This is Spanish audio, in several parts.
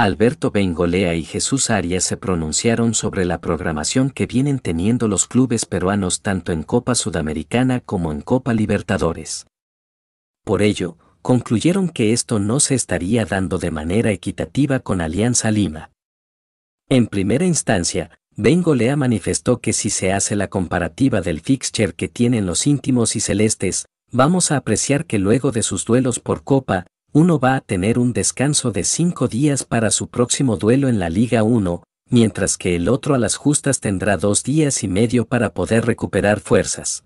Alberto Bengolea y Jesús Arias se pronunciaron sobre la programación que vienen teniendo los clubes peruanos tanto en Copa Sudamericana como en Copa Libertadores. Por ello, concluyeron que esto no se estaría dando de manera equitativa con Alianza Lima. En primera instancia, Bengolea manifestó que si se hace la comparativa del fixture que tienen los íntimos y celestes, vamos a apreciar que luego de sus duelos por Copa, uno va a tener un descanso de cinco días para su próximo duelo en la Liga 1, mientras que el otro a las justas tendrá dos días y medio para poder recuperar fuerzas.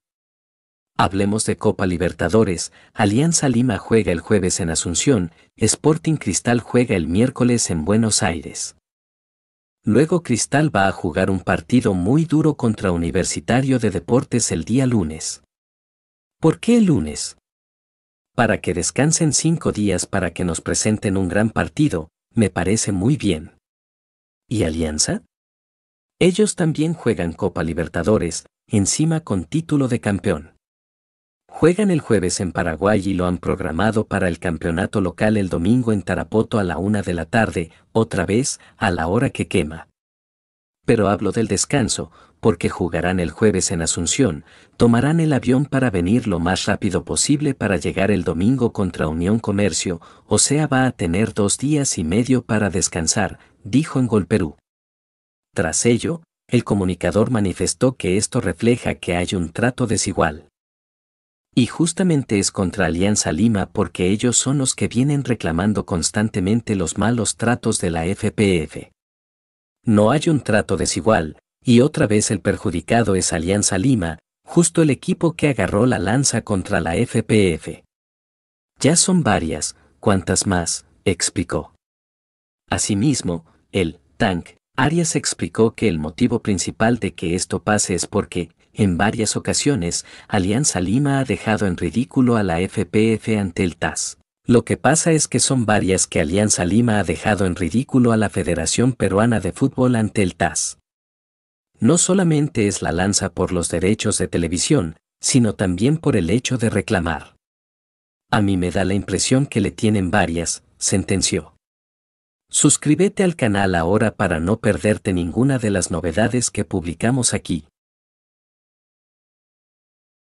Hablemos de Copa Libertadores, Alianza Lima juega el jueves en Asunción, Sporting Cristal juega el miércoles en Buenos Aires. Luego Cristal va a jugar un partido muy duro contra Universitario de Deportes el día lunes. ¿Por qué el lunes? para que descansen cinco días para que nos presenten un gran partido, me parece muy bien. ¿Y Alianza? Ellos también juegan Copa Libertadores, encima con título de campeón. Juegan el jueves en Paraguay y lo han programado para el campeonato local el domingo en Tarapoto a la una de la tarde, otra vez, a la hora que quema pero hablo del descanso, porque jugarán el jueves en Asunción, tomarán el avión para venir lo más rápido posible para llegar el domingo contra Unión Comercio, o sea va a tener dos días y medio para descansar, dijo en Gol Perú. Tras ello, el comunicador manifestó que esto refleja que hay un trato desigual. Y justamente es contra Alianza Lima porque ellos son los que vienen reclamando constantemente los malos tratos de la FPF no hay un trato desigual, y otra vez el perjudicado es Alianza Lima, justo el equipo que agarró la lanza contra la FPF. Ya son varias, cuantas más, explicó. Asimismo, el Tank Arias explicó que el motivo principal de que esto pase es porque, en varias ocasiones, Alianza Lima ha dejado en ridículo a la FPF ante el TAS. Lo que pasa es que son varias que Alianza Lima ha dejado en ridículo a la Federación Peruana de Fútbol ante el TAS. No solamente es la lanza por los derechos de televisión, sino también por el hecho de reclamar. A mí me da la impresión que le tienen varias, sentenció. Suscríbete al canal ahora para no perderte ninguna de las novedades que publicamos aquí.